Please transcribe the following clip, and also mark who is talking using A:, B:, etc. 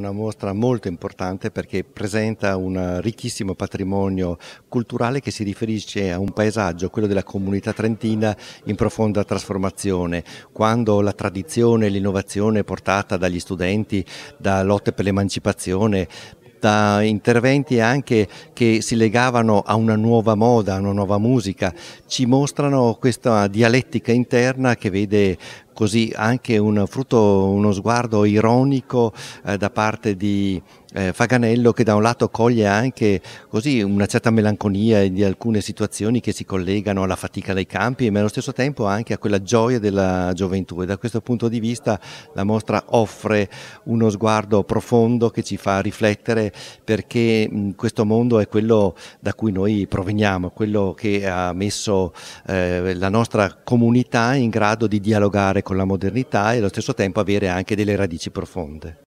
A: una mostra molto importante perché presenta un ricchissimo patrimonio culturale che si riferisce a un paesaggio, quello della comunità trentina, in profonda trasformazione, quando la tradizione e l'innovazione portata dagli studenti, da lotte per l'emancipazione, da interventi anche che si legavano a una nuova moda, a una nuova musica, ci mostrano questa dialettica interna che vede così anche un frutto, uno sguardo ironico eh, da parte di eh, Faganello che da un lato coglie anche così una certa melanconia di alcune situazioni che si collegano alla fatica dei campi ma allo stesso tempo anche a quella gioia della gioventù e da questo punto di vista la mostra offre uno sguardo profondo che ci fa riflettere perché mh, questo mondo è quello da cui noi proveniamo, quello che ha messo eh, la nostra comunità in grado di dialogare con la modernità e allo stesso tempo avere anche delle radici profonde.